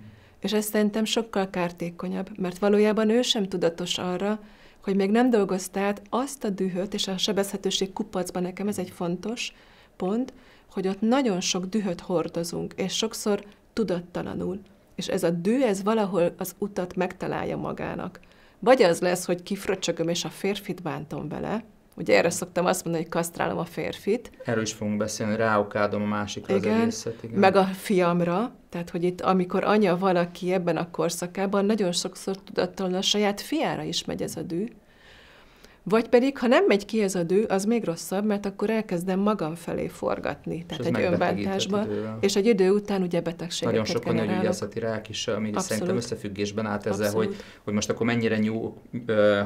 És ez szerintem sokkal kártékonyabb, mert valójában ő sem tudatos arra, hogy még nem dolgoztál azt a dühöt, és a sebezhetőség kupacban nekem ez egy fontos pont, hogy ott nagyon sok dühöt hordozunk, és sokszor tudattalanul. És ez a dű, ez valahol az utat megtalálja magának. Vagy az lesz, hogy kifröcsögöm, és a férfit bántom vele, Ugye erre szoktam azt mondani, hogy kasztrálom a férfit. Erről is fogunk beszélni, ráukádom a másikra igen, az egészet. Igen. Meg a fiamra, tehát hogy itt amikor anya valaki ebben a korszakában, nagyon sokszor tudattalan a saját fiára is megy ez a dű, vagy pedig, ha nem megy ki ez a dű, az még rosszabb, mert akkor elkezdem magam felé forgatni. Tehát egy önbántásba, és egy idő után ugye betegségeket Nagyon sokan olyan gyógyászati rák is, ami Abszolút. szerintem összefüggésben állt ezzel, hogy, hogy most akkor mennyire nyú,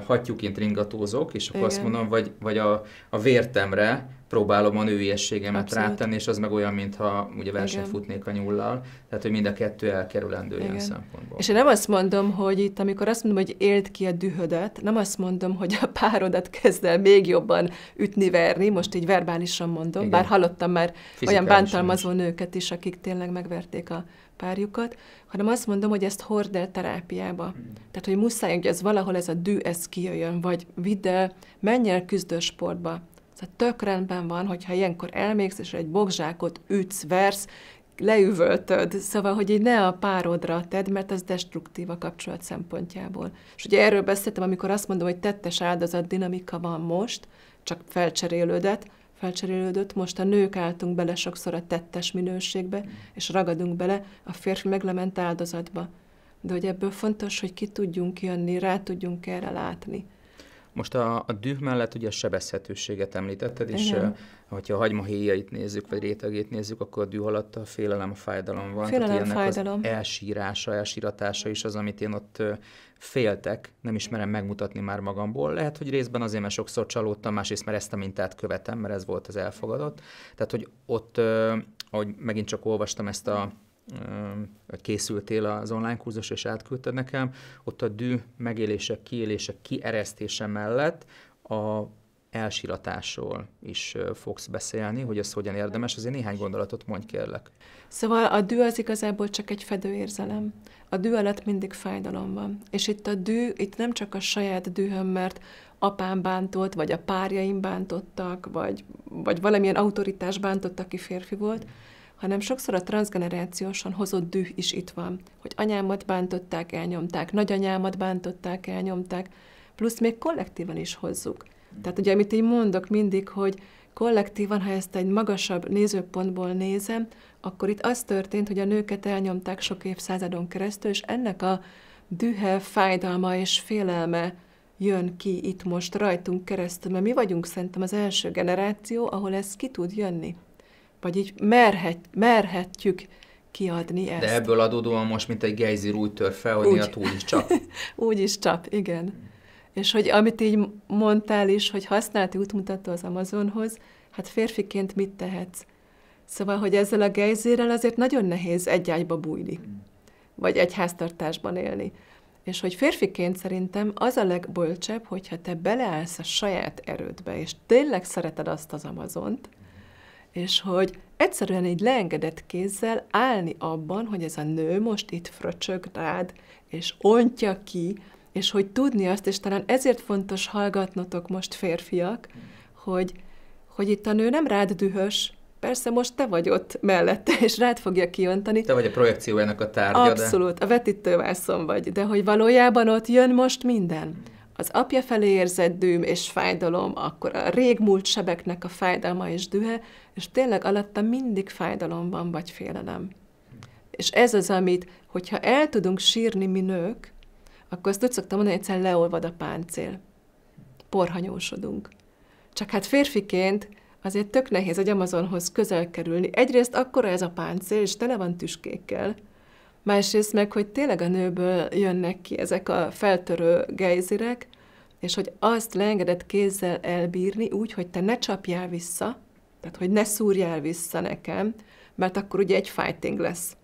hatjuként ringatózok, és akkor Igen. azt mondom, vagy, vagy a, a vértemre, próbálom a nőiességemet Abszolút. rátenni, és az meg olyan, mintha ugye versenyt Igen. futnék a nyullal. Tehát, hogy mind a kettő elkerülendő Igen. ilyen szempontból. És én nem azt mondom, hogy itt, amikor azt mondom, hogy élt ki a dühödet, nem azt mondom, hogy a párodat kezd el még jobban ütni, verni, most így verbálisan mondom, Igen. bár hallottam már olyan bántalmazó is. nőket is, akik tényleg megverték a párjukat, hanem azt mondom, hogy ezt hord el terápiába. Mm. Tehát, hogy muszáj, hogy ez valahol ez a dű, ez kijöjjön, vagy vidd el, menj el küzdősportba, Szóval tök rendben van, hogyha ilyenkor elmész, és egy bogzsákot ütsz, versz, leüvöltöd, szóval, hogy így ne a párodra tedd, mert az destruktív a kapcsolat szempontjából. És ugye erről beszéltem, amikor azt mondom, hogy tettes áldozat dinamika van most, csak felcserélődött, felcserélődött, most a nők álltunk bele sokszor a tettes minőségbe, és ragadunk bele, a férfi meglement áldozatba. De hogy ebből fontos, hogy ki tudjunk jönni, rá tudjunk erre látni. Most a, a düh mellett ugye a sebezhetőséget említetted, és Igen. hogyha a hagyma héjait nézzük, vagy rétegét nézzük, akkor a düh alatt a félelem, a fájdalom van. Félelem, Tehát fájdalom. Az elsírása, elsíratása is az, amit én ott féltek, nem ismerem megmutatni már magamból. Lehet, hogy részben azért, mert sokszor csalódtam, másrészt, mert ezt a mintát követem, mert ez volt az elfogadott. Tehát, hogy ott, ahogy megint csak olvastam ezt a készültél az online kurzus, és átküldted nekem, ott a dű megélése, kiélése, kieresztése mellett a elsiratásról is fogsz beszélni, hogy ez hogyan érdemes, azért néhány gondolatot mondj kérlek. Szóval a dű az igazából csak egy fedőérzelem. A dű alatt mindig fájdalom van. És itt a dű, itt nem csak a saját dühöm, mert apám bántott, vagy a párjaim bántottak, vagy, vagy valamilyen autoritás bántottak, aki férfi volt, mm hanem sokszor a transgenerációsan hozott düh is itt van, hogy anyámat bántották, elnyomták, nagyanyámat bántották, elnyomták, plusz még kollektívan is hozzuk. Tehát ugye, amit így mondok mindig, hogy kollektívan, ha ezt egy magasabb nézőpontból nézem, akkor itt az történt, hogy a nőket elnyomták sok évszázadon keresztül, és ennek a dühe, fájdalma és félelme jön ki itt most rajtunk keresztül, mert mi vagyunk szerintem az első generáció, ahol ez ki tud jönni. Vagy így merhet, merhetjük kiadni ezt. De ebből adódóan most, mint egy gejzír úgy tör fel, hogy úgy. is csap. úgy is csap, igen. És hogy amit így mondtál is, hogy használati útmutató az Amazonhoz, hát férfiként mit tehetsz? Szóval, hogy ezzel a gejzérrel azért nagyon nehéz egy ágyba bújni, vagy egy háztartásban élni. És hogy férfiként szerintem az a legbölcsebb, hogyha te beleállsz a saját erődbe, és tényleg szereted azt az Amazont, és hogy egyszerűen egy leengedett kézzel állni abban, hogy ez a nő most itt fröcsög rád, és ontja ki, és hogy tudni azt, és talán ezért fontos hallgatnotok most férfiak, hogy, hogy itt a nő nem rád dühös, persze most te vagy ott mellette, és rád fogja kiöntani. Te vagy a projekciójának a tárgya. Abszolút, de... a vetítővászon vagy, de hogy valójában ott jön most minden az apja felé érzett dűm és fájdalom, akkor a régmúlt sebeknek a fájdalma és dühe, és tényleg alatta mindig fájdalom van, vagy félelem. És ez az, amit, hogyha el tudunk sírni mi nők, akkor azt úgy szoktam mondani, hogy egyszerűen leolvad a páncél. Porhanyósodunk. Csak hát férfiként azért tök nehéz egy Amazonhoz közel kerülni. Egyrészt akkor ez a páncél, és tele van tüskékkel, másrészt meg, hogy tényleg a nőből jönnek ki ezek a feltörő gejzirek, és hogy azt leengedett kézzel elbírni úgy, hogy te ne csapjál vissza, tehát hogy ne szúrjál vissza nekem, mert akkor ugye egy fighting lesz.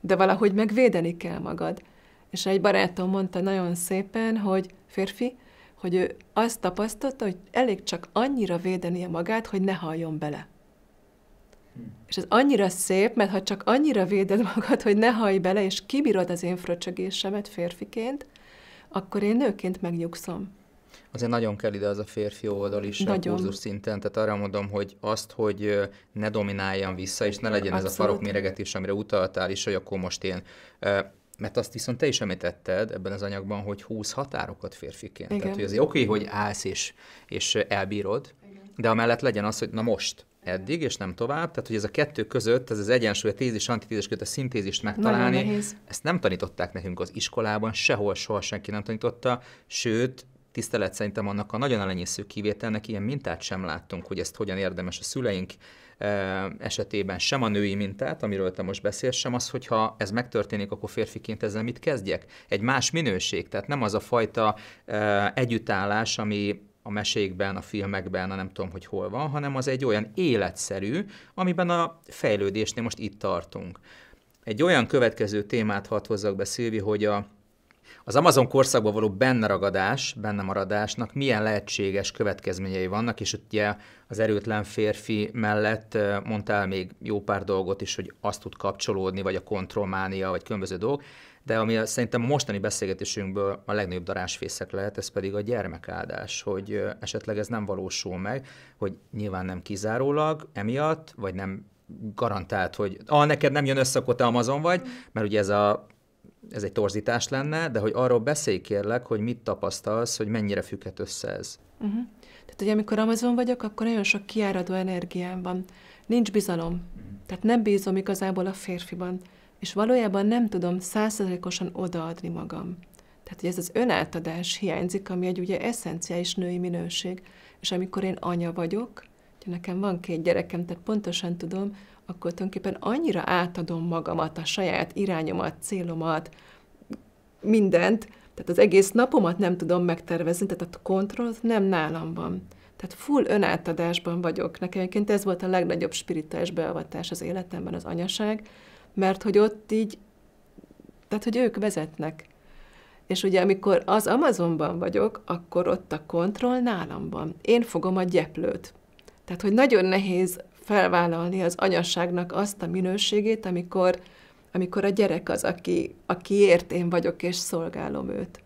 De valahogy megvédeni kell magad. És egy barátom mondta nagyon szépen, hogy férfi, hogy ő azt tapasztalta, hogy elég csak annyira védenie magát, hogy ne halljon bele. És ez annyira szép, mert ha csak annyira véded magad, hogy ne hajj bele, és kibírod az én fröcsögésemet férfiként, akkor én nőként megnyugszom. Azért nagyon kell ide az a férfi oldal is nagyon. a kurzus szinten, tehát arra mondom, hogy azt, hogy ne domináljam vissza, és ne legyen Abszolút. ez a farok méregetés, amire utaltál is, hogy akkor most én mert azt viszont te is említetted ebben az anyagban, hogy húz határokat férfiként. Igen. Tehát, hogy azért oké, okay, hogy állsz és, és elbírod, Igen. de amellett legyen az, hogy na most, eddig, és nem tovább. Tehát, hogy ez a kettő között, ez az egyensúly, a tézis, antitézis között a szintézist megtalálni, ezt nem tanították nekünk az iskolában, sehol soha senki nem tanította, sőt, tisztelet szerintem annak a nagyon elenyésző kivételnek ilyen mintát sem láttunk, hogy ezt hogyan érdemes a szüleink e, esetében sem a női mintát, amiről te most beszélsz, sem az, hogyha ez megtörténik, akkor férfiként ezzel mit kezdjek? Egy más minőség, tehát nem az a fajta e, együttállás, ami a mesékben, a filmekben, a nem tudom, hogy hol van, hanem az egy olyan életszerű, amiben a fejlődésnél most itt tartunk. Egy olyan következő témát hadd hozzak be, Szilvi, hogy a, az Amazon korszakban való benne maradásnak milyen lehetséges következményei vannak, és ott ugye az erőtlen férfi mellett mondtál még jó pár dolgot is, hogy azt tud kapcsolódni, vagy a kontrollmánia, vagy különböző dolgok de ami a, szerintem a mostani beszélgetésünkből a legnagyobb darásfészek lehet, ez pedig a gyermekáldás, hogy esetleg ez nem valósul meg, hogy nyilván nem kizárólag emiatt, vagy nem garantált, hogy a neked nem jön össze, akkor te Amazon vagy, mert ugye ez a ez egy torzítás lenne, de hogy arról beszélj kérlek, hogy mit tapasztalsz, hogy mennyire függhet össze ez. Uh-huh. Tehát, hogy amikor Amazon vagyok, akkor nagyon sok kiáradó energiám van. Nincs bizalom. Uh-huh. Tehát nem bízom igazából a férfiban és valójában nem tudom százszerzelékosan odaadni magam. Tehát, hogy ez az önátadás hiányzik, ami egy ugye eszenciális női minőség. És amikor én anya vagyok, hogy nekem van két gyerekem, tehát pontosan tudom, akkor tulajdonképpen annyira átadom magamat, a saját irányomat, célomat, mindent, tehát az egész napomat nem tudom megtervezni, tehát a kontroll nem nálam van. Tehát full önátadásban vagyok. Nekem egyébként ez volt a legnagyobb spirituális beavatás az életemben, az anyaság, mert hogy ott így, tehát hogy ők vezetnek. És ugye amikor az Amazonban vagyok, akkor ott a kontroll nálam van. Én fogom a gyeplőt. Tehát, hogy nagyon nehéz felvállalni az anyasságnak azt a minőségét, amikor, amikor a gyerek az, aki, akiért én vagyok és szolgálom őt.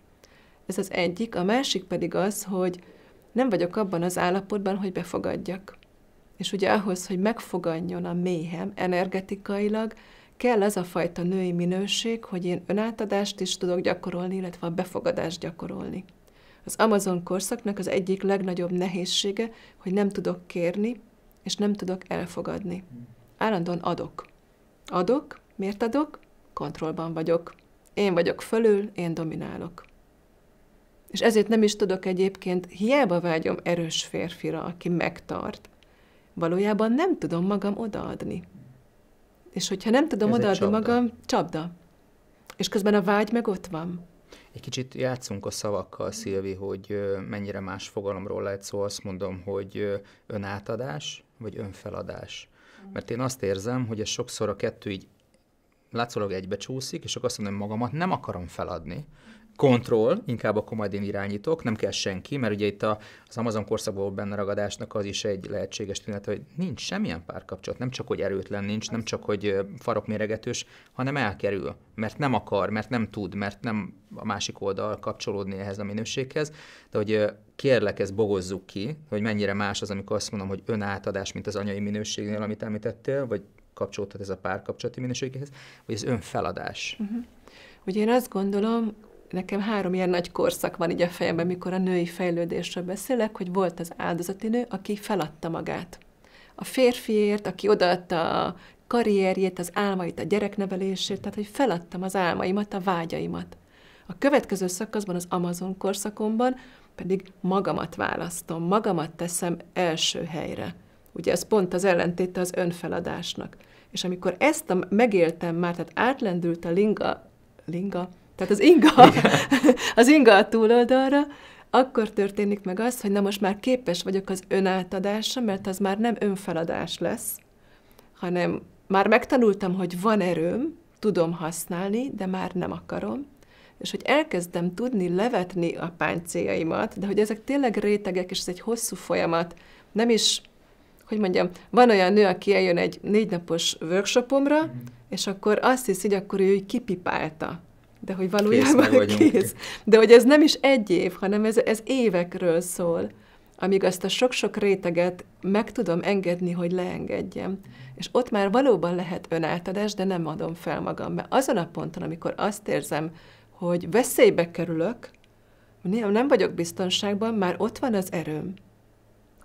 Ez az egyik. A másik pedig az, hogy nem vagyok abban az állapotban, hogy befogadjak. És ugye ahhoz, hogy megfogadjon a méhem energetikailag, kell ez a fajta női minőség, hogy én önátadást is tudok gyakorolni, illetve a befogadást gyakorolni. Az Amazon korszaknak az egyik legnagyobb nehézsége, hogy nem tudok kérni, és nem tudok elfogadni. Állandóan adok. Adok, miért adok? Kontrollban vagyok. Én vagyok fölül, én dominálok. És ezért nem is tudok egyébként, hiába vágyom erős férfira, aki megtart. Valójában nem tudom magam odaadni. És hogyha nem tudom odaadni magam, csapda. És közben a vágy meg ott van. Egy kicsit játszunk a szavakkal, Szilvi, hogy mennyire más fogalomról lehet szó. Azt mondom, hogy önátadás vagy önfeladás. Mert én azt érzem, hogy ez sokszor a kettő így látszólag egybecsúszik, és akkor azt mondom, hogy magamat nem akarom feladni, kontroll, inkább akkor majd én irányítok, nem kell senki, mert ugye itt a, az Amazon korszakból benne ragadásnak az is egy lehetséges tünet, hogy nincs semmilyen párkapcsolat, nem csak, hogy erőtlen nincs, nem csak, hogy farokméregetős, hanem elkerül, mert nem akar, mert nem tud, mert nem a másik oldal kapcsolódni ehhez a minőséghez, de hogy kérlek, ezt bogozzuk ki, hogy mennyire más az, amikor azt mondom, hogy önátadás, mint az anyai minőségnél, amit említettél, vagy kapcsolódhat ez a párkapcsolati minőséghez, vagy az önfeladás. Uh-huh. Ugye én azt gondolom, nekem három ilyen nagy korszak van így a fejemben, mikor a női fejlődésről beszélek, hogy volt az áldozati nő, aki feladta magát. A férfiért, aki odaadta a karrierjét, az álmait, a gyereknevelését, tehát hogy feladtam az álmaimat, a vágyaimat. A következő szakaszban, az Amazon korszakomban pedig magamat választom, magamat teszem első helyre. Ugye ez pont az ellentéte az önfeladásnak. És amikor ezt a, megéltem már, tehát átlendült a linga, linga tehát az inga, az inga a túloldalra, akkor történik meg az, hogy na most már képes vagyok az önátadásra, mert az már nem önfeladás lesz, hanem már megtanultam, hogy van erőm, tudom használni, de már nem akarom, és hogy elkezdem tudni levetni a páncéljaimat, de hogy ezek tényleg rétegek, és ez egy hosszú folyamat, nem is, hogy mondjam, van olyan nő, aki eljön egy négy napos workshopomra, mhm. és akkor azt hiszi, hogy akkor ő kipipálta de hogy valójában kész. kész. De hogy ez nem is egy év, hanem ez, ez évekről szól, amíg azt a sok-sok réteget meg tudom engedni, hogy leengedjem. És ott már valóban lehet önáltadás, de nem adom fel magam. Mert azon a ponton, amikor azt érzem, hogy veszélybe kerülök, nem, nem vagyok biztonságban, már ott van az erőm.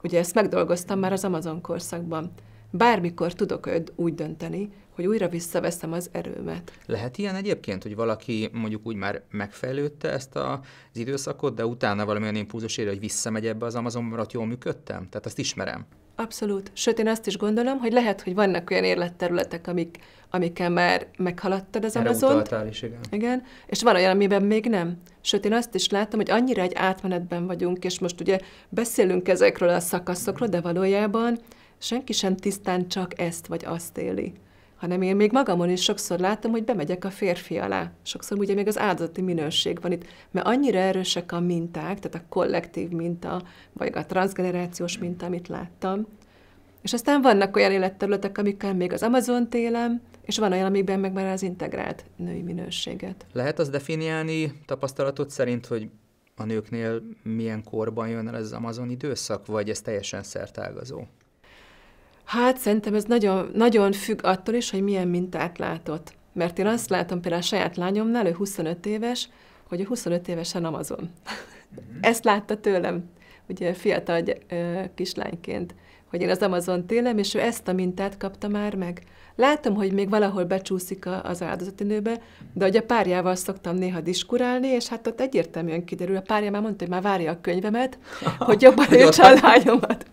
Ugye ezt megdolgoztam már az Amazon korszakban. Bármikor tudok úgy dönteni, hogy újra visszaveszem az erőmet. Lehet ilyen egyébként, hogy valaki mondjuk úgy már megfejlődte ezt a, az időszakot, de utána valamilyen impulzus ér, hogy visszamegy ebbe az Amazon marat, jól működtem? Tehát azt ismerem. Abszolút. Sőt, én azt is gondolom, hogy lehet, hogy vannak olyan életterületek, amik, amikkel már meghaladtad az Amazon. is, igen. igen. És van olyan, amiben még nem. Sőt, én azt is látom, hogy annyira egy átmenetben vagyunk, és most ugye beszélünk ezekről a szakaszokról, de valójában senki sem tisztán csak ezt vagy azt éli hanem én még magamon is sokszor láttam, hogy bemegyek a férfi alá. Sokszor ugye még az áldozati minőség van itt, mert annyira erősek a minták, tehát a kollektív minta, vagy a transgenerációs minta, amit láttam. És aztán vannak olyan életterületek, amikkel még az Amazon télem, és van olyan, amikben meg már az integrált női minőséget. Lehet az definiálni tapasztalatot szerint, hogy a nőknél milyen korban jön el ez az Amazon időszak, vagy ez teljesen szertágazó? Hát szerintem ez nagyon, nagyon függ attól is, hogy milyen mintát látott. Mert én azt látom például a saját lányomnál, ő 25 éves, hogy a 25 évesen Amazon. Mm-hmm. Ezt látta tőlem, ugye fiatal kislányként, hogy én az Amazon télem, és ő ezt a mintát kapta már meg. Látom, hogy még valahol becsúszik az áldozati nőbe, de ugye a párjával szoktam néha diskurálni, és hát ott egyértelműen kiderül, a párja már mondta, hogy már várja a könyvemet, hogy jobban értse a lányomat.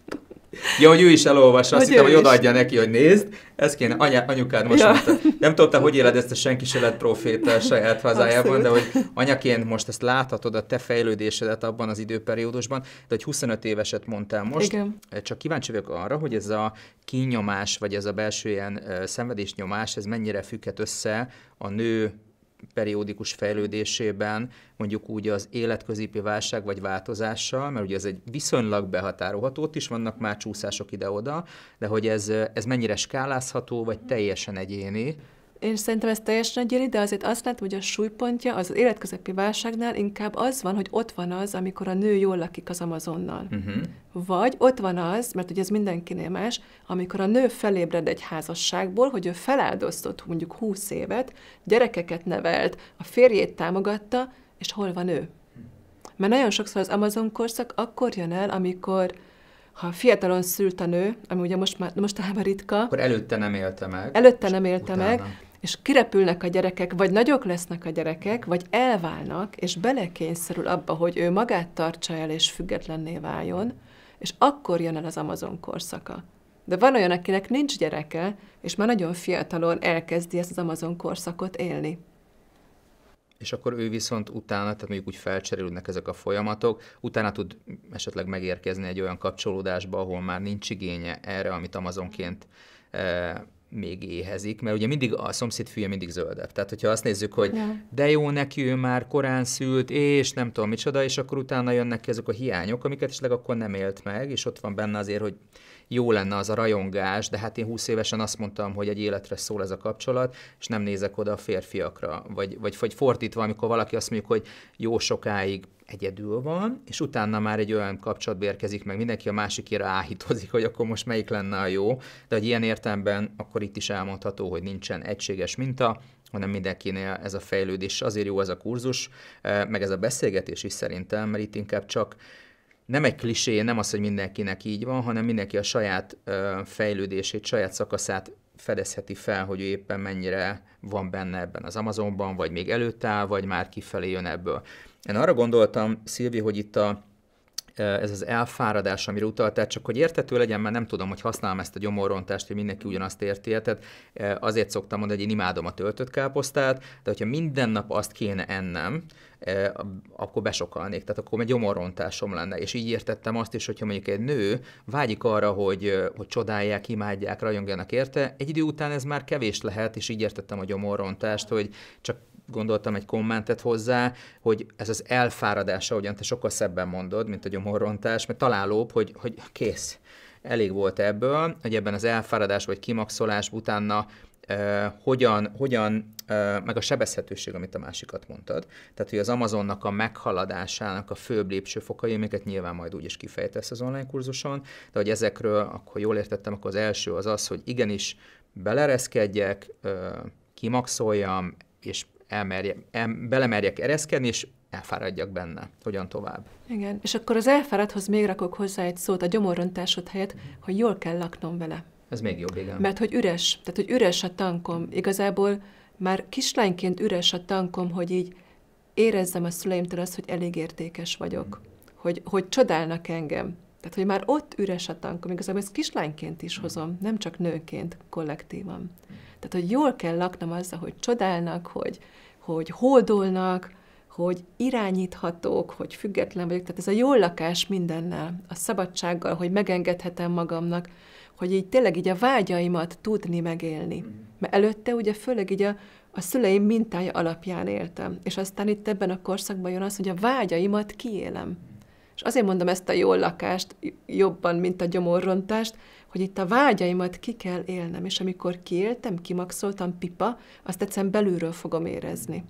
Ja, hogy ő is elolvassa, azt hittem, hogy odaadja neki, hogy nézd, ez kéne, Anya, anyukád most ja. mondta. Nem tudta, hogy éled ezt a senki se lett proféta saját hazájában, de hogy anyaként most ezt láthatod a te fejlődésedet abban az időperiódusban, de hogy 25 éveset mondtál most, Igen. Eh, csak kíváncsi vagyok arra, hogy ez a kinyomás, vagy ez a belső ilyen eh, szenvedésnyomás, ez mennyire függhet össze a nő periódikus fejlődésében, mondjuk úgy az életközépi válság vagy változással, mert ugye ez egy viszonylag behatárolható, ott is vannak már csúszások ide-oda, de hogy ez, ez mennyire skálázható, vagy teljesen egyéni, én szerintem ez teljesen egyéni, de azért azt látom, hogy a súlypontja az, az életközepi válságnál inkább az van, hogy ott van az, amikor a nő jól lakik az Amazonnal. Uh-huh. Vagy ott van az, mert ugye ez mindenkinél más, amikor a nő felébred egy házasságból, hogy ő feláldoztott mondjuk húsz évet, gyerekeket nevelt, a férjét támogatta, és hol van ő? Mert nagyon sokszor az Amazon korszak akkor jön el, amikor ha fiatalon szült a nő, ami ugye most már, mostanában ritka. Akkor előtte nem élte meg. Előtte nem élte utána. meg, és kirepülnek a gyerekek, vagy nagyok lesznek a gyerekek, vagy elválnak, és belekényszerül abba, hogy ő magát tartsa el, és függetlenné váljon, és akkor jön el az Amazon korszaka. De van olyan, akinek nincs gyereke, és már nagyon fiatalon elkezdi ezt az Amazon korszakot élni. És akkor ő viszont utána, tehát mondjuk úgy felcserélődnek ezek a folyamatok, utána tud esetleg megérkezni egy olyan kapcsolódásba, ahol már nincs igénye erre, amit Amazonként eh, még éhezik, mert ugye mindig a szomszéd fűje mindig zöldebb. Tehát, hogyha azt nézzük, hogy ja. de jó neki, ő már korán szült, és nem tudom micsoda, és akkor utána jönnek ki ezek a hiányok, amiket esetleg akkor nem élt meg, és ott van benne azért, hogy jó lenne az a rajongás, de hát én 20 évesen azt mondtam, hogy egy életre szól ez a kapcsolat, és nem nézek oda a férfiakra. Vagy, vagy, vagy fordítva, amikor valaki azt mondjuk, hogy jó sokáig egyedül van, és utána már egy olyan kapcsolat érkezik meg, mindenki a másikira áhítozik, hogy akkor most melyik lenne a jó, de hogy ilyen értemben akkor itt is elmondható, hogy nincsen egységes minta, hanem mindenkinél ez a fejlődés. Azért jó ez a kurzus, eh, meg ez a beszélgetés is szerintem, mert itt inkább csak nem egy klisé, nem az, hogy mindenkinek így van, hanem mindenki a saját fejlődését, saját szakaszát fedezheti fel, hogy ő éppen mennyire van benne ebben az Amazonban, vagy még előtt áll, vagy már kifelé jön ebből. Én arra gondoltam, Szilvi, hogy itt a ez az elfáradás, amire utaltál, csak hogy értető legyen, mert nem tudom, hogy használom ezt a gyomorrontást, hogy mindenki ugyanazt érti hát, Tehát azért szoktam mondani, hogy én imádom a töltött káposztát, de hogyha minden nap azt kéne ennem, akkor besokalnék, tehát akkor egy gyomorrontásom lenne. És így értettem azt is, hogyha mondjuk egy nő vágyik arra, hogy, hogy csodálják, imádják, rajongjanak érte, egy idő után ez már kevés lehet, és így értettem a gyomorrontást, hogy csak gondoltam egy kommentet hozzá, hogy ez az elfáradás, ahogyan te sokkal szebben mondod, mint a gyomorrontás, mert találóbb, hogy, hogy kész, elég volt ebből, hogy ebben az elfáradás vagy kimaxolás utána Uh, hogyan, hogyan uh, meg a sebezhetőség, amit a másikat mondtad. Tehát, hogy az Amazonnak a meghaladásának a főbb lépcsőfokai, amiket nyilván majd úgyis kifejtesz az online kurzuson, de hogy ezekről, akkor jól értettem, akkor az első az az, hogy igenis belereszkedjek, uh, kimaxoljam, és elmerje, el, belemerjek ereszkedni, és elfáradjak benne. Hogyan tovább? Igen, és akkor az elfáradhoz még rakok hozzá egy szót a gyomorrontásod helyett, mm. hogy jól kell laknom vele. Ez még jobb, igen. Mert hogy üres, tehát hogy üres a tankom. Igazából már kislányként üres a tankom, hogy így érezzem a szüleimtől azt, hogy elég értékes vagyok, mm. hogy, hogy csodálnak engem. Tehát, hogy már ott üres a tankom. Igazából ezt kislányként is hozom, nem csak nőként, kollektívan. Mm. Tehát, hogy jól kell laknom azzal, hogy csodálnak, hogy, hogy hódolnak, hogy irányíthatók, hogy független vagyok. Tehát ez a jól lakás mindennel, a szabadsággal, hogy megengedhetem magamnak, hogy így tényleg így a vágyaimat tudni megélni. Mhm. Mert előtte ugye főleg így a, a szüleim mintája alapján éltem. És aztán itt ebben a korszakban jön az, hogy a vágyaimat kiélem. Mhm. És azért mondom ezt a jól lakást jobban, mint a gyomorrontást, hogy itt a vágyaimat ki kell élnem, és amikor kiéltem, kimaxoltam pipa, azt egyszerűen belülről fogom érezni.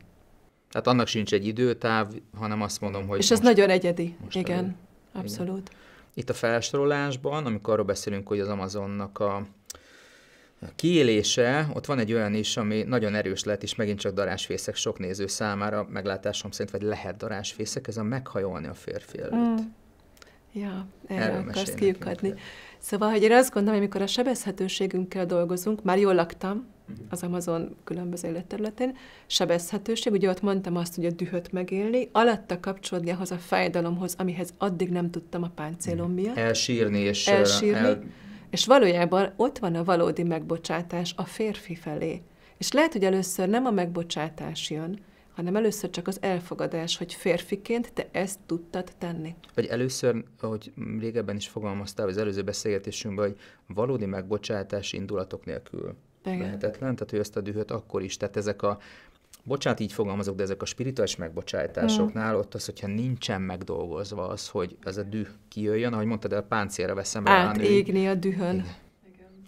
Tehát annak sincs egy időtáv, hanem azt mondom, hogy... És ez most, nagyon egyedi, most igen, elő. abszolút. Igen. Itt a felsorolásban, amikor arról beszélünk, hogy az Amazonnak a a kiélése, ott van egy olyan is, ami nagyon erős lett, és megint csak darásfészek sok néző számára, meglátásom szerint, vagy lehet darásfészek, ez a meghajolni a férfi előtt. Mm. Ja, erre akarsz kiukadni. Szóval, hogy én azt gondolom, hogy amikor a sebezhetőségünkkel dolgozunk, már jól laktam mhm. az Amazon különböző életterületén, sebezhetőség, ugye ott mondtam azt, hogy a dühöt megélni, alatta kapcsolódni ahhoz a fájdalomhoz, amihez addig nem tudtam a páncélom mhm. miatt. Elsírni és elsírni. El... És valójában ott van a valódi megbocsátás a férfi felé. És lehet, hogy először nem a megbocsátás jön, hanem először csak az elfogadás, hogy férfiként te ezt tudtad tenni. Vagy először, ahogy régebben is fogalmaztál, az előző beszélgetésünkben, hogy valódi megbocsátás indulatok nélkül. Igen. Lehetetlen, tehát hogy ezt a dühöt akkor is. Tehát ezek a, bocsánat, így fogalmazok, de ezek a spirituális megbocsájtásoknál mm. ott az, hogyha nincsen megdolgozva az, hogy ez a düh kijöjjön, ahogy mondtad, a páncélra veszem rá. Átégni a dühön. Igen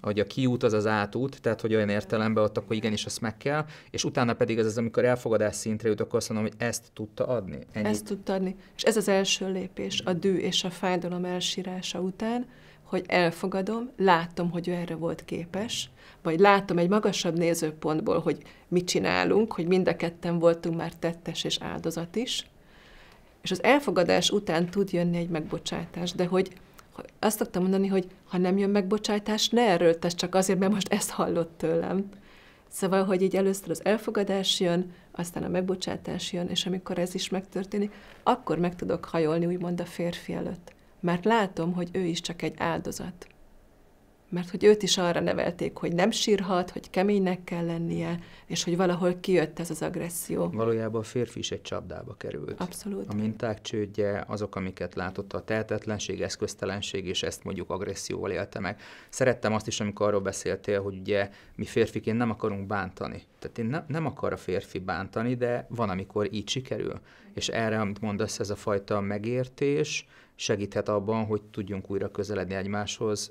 hogy a kiút az az átút, tehát hogy olyan értelemben ott akkor igenis azt meg kell, és utána pedig ez az, amikor elfogadás szintre jut, akkor azt mondom, hogy ezt tudta adni. Ennyi. Ezt tudta adni. És ez az első lépés, a dű és a fájdalom elsírása után, hogy elfogadom, látom, hogy ő erre volt képes, vagy látom egy magasabb nézőpontból, hogy mit csinálunk, hogy mind a ketten voltunk már tettes és áldozat is, és az elfogadás után tud jönni egy megbocsátás, de hogy azt szoktam mondani, hogy ha nem jön megbocsájtás, ne tesz csak azért, mert most ezt hallott tőlem. Szóval, hogy így először az elfogadás jön, aztán a megbocsátás jön, és amikor ez is megtörténik, akkor meg tudok hajolni úgymond a férfi előtt. Mert látom, hogy ő is csak egy áldozat mert hogy őt is arra nevelték, hogy nem sírhat, hogy keménynek kell lennie, és hogy valahol kijött ez az agresszió. Valójában a férfi is egy csapdába került. Abszolút. A minták csődje, azok, amiket látott a tehetetlenség, eszköztelenség, és ezt mondjuk agresszióval élte meg. Szerettem azt is, amikor arról beszéltél, hogy ugye mi férfiként nem akarunk bántani. Tehát én ne, nem akar a férfi bántani, de van, amikor így sikerül. És erre, amit mondasz, ez a fajta megértés segíthet abban, hogy tudjunk újra közeledni egymáshoz,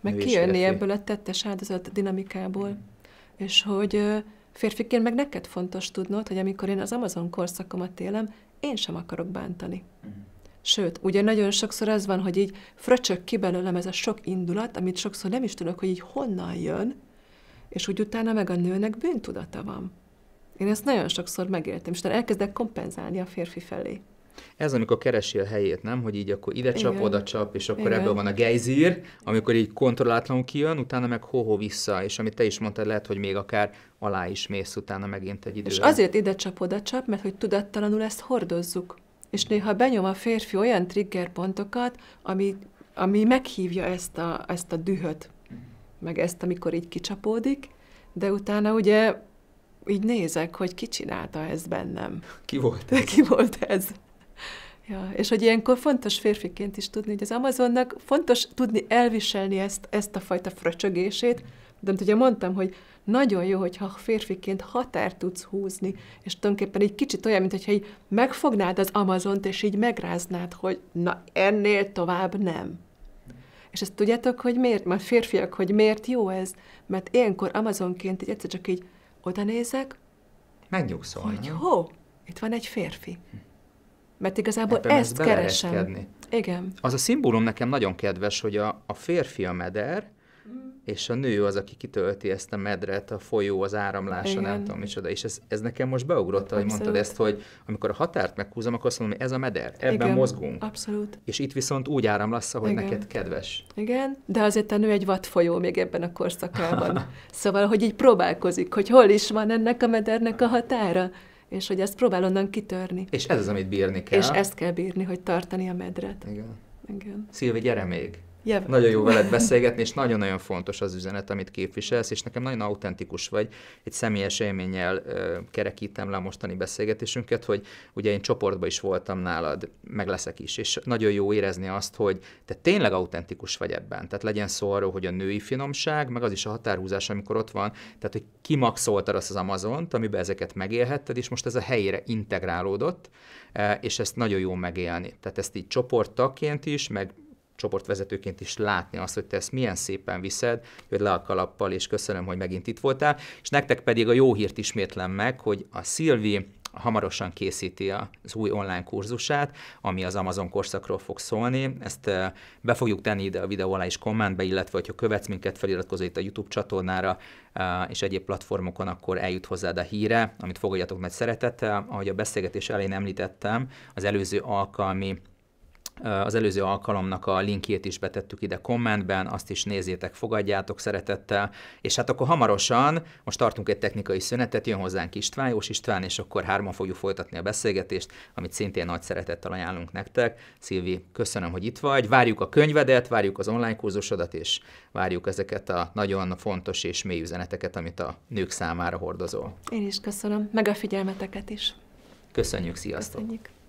meg kijönni ebből a tettes áldozat dinamikából, mm. és hogy férfiként meg neked fontos tudnod, hogy amikor én az Amazon korszakomat élem, én sem akarok bántani. Mm. Sőt, ugye nagyon sokszor az van, hogy így fröcsök ki belőlem ez a sok indulat, amit sokszor nem is tudok, hogy így honnan jön, és úgy utána meg a nőnek bűntudata van. Én ezt nagyon sokszor megéltem, és elkezdek kompenzálni a férfi felé. Ez, amikor keresél helyét, nem? Hogy így akkor ide csap, Igen. oda csap, és akkor Igen. ebből van a gejzír, amikor így kontrollátlanul kijön, utána meg hoho vissza, és amit te is mondtad, lehet, hogy még akár alá is mész utána megint egy időre. És azért ide csap, oda csap, mert hogy tudattalanul ezt hordozzuk. És néha benyom a férfi olyan triggerpontokat, ami, ami meghívja ezt a, ezt a dühöt, meg ezt, amikor így kicsapódik, de utána ugye így nézek, hogy ki csinálta ezt bennem. Ki volt ez? Ki volt ez? Ja, és hogy ilyenkor fontos férfiként is tudni, hogy az Amazonnak fontos tudni elviselni ezt, ezt a fajta fröcsögését, de ugye mondtam, hogy nagyon jó, hogyha férfiként határt tudsz húzni, és tulajdonképpen egy kicsit olyan, mintha így megfognád az Amazont, és így megráznád, hogy na, ennél tovább nem. És ezt tudjátok, hogy miért, már férfiak, hogy miért jó ez? Mert ilyenkor Amazonként így egyszer csak így oda nézek, megnyugszol. Hogy hó, itt van egy férfi. Hm mert igazából Ebben ezt keresem. Igen. Az a szimbólum nekem nagyon kedves, hogy a, a férfi a meder, és a nő az, aki kitölti ezt a medret, a folyó, az áramlása, Igen. nem tudom micsoda. És ez, ez nekem most beugrott, Abszolút. hogy mondtad ezt, hogy amikor a határt meghúzom, akkor azt mondom, hogy ez a meder, ebben Igen. mozgunk. Abszolút. És itt viszont úgy áramlasz, hogy Igen. neked kedves. Igen, de azért a nő egy folyó, még ebben a korszakában. szóval, hogy így próbálkozik, hogy hol is van ennek a medernek a határa és hogy ezt próbál onnan kitörni. És ez az, amit bírni kell. És ezt kell bírni, hogy tartani a medret. Igen. Igen. Szilvi, gyere még! Jövök. Nagyon jó veled beszélgetni, és nagyon-nagyon fontos az üzenet, amit képviselsz, és nekem nagyon autentikus vagy. Egy személyes élménnyel kerekítem le a mostani beszélgetésünket, hogy ugye én csoportban is voltam nálad, meg leszek is, és nagyon jó érezni azt, hogy te tényleg autentikus vagy ebben. Tehát legyen szó arról, hogy a női finomság, meg az is a határhúzás, amikor ott van, tehát hogy kimaxoltad azt az Amazont, amiben ezeket megélhetted, és most ez a helyére integrálódott, és ezt nagyon jó megélni. Tehát ezt így csoporttaként is, meg csoportvezetőként is látni azt, hogy te ezt milyen szépen viszed, hogy le a kalappal, és köszönöm, hogy megint itt voltál. És nektek pedig a jó hírt ismétlem meg, hogy a Szilvi hamarosan készíti az új online kurzusát, ami az Amazon korszakról fog szólni. Ezt eh, be fogjuk tenni ide a videó alá is kommentbe, illetve hogyha követsz minket, feliratkozol itt a YouTube csatornára eh, és egyéb platformokon, akkor eljut hozzád a híre, amit fogadjatok nagy szeretettel. Ahogy a beszélgetés elején említettem, az előző alkalmi az előző alkalomnak a linkjét is betettük ide kommentben, azt is nézzétek, fogadjátok szeretettel, és hát akkor hamarosan, most tartunk egy technikai szünetet, jön hozzánk István, Jós István, és akkor hárman fogjuk folytatni a beszélgetést, amit szintén nagy szeretettel ajánlunk nektek. Szilvi, köszönöm, hogy itt vagy, várjuk a könyvedet, várjuk az online kurzusodat, és várjuk ezeket a nagyon fontos és mély üzeneteket, amit a nők számára hordozol. Én is köszönöm, meg a figyelmeteket is. Köszönjük, sziasztok! Köszönjük.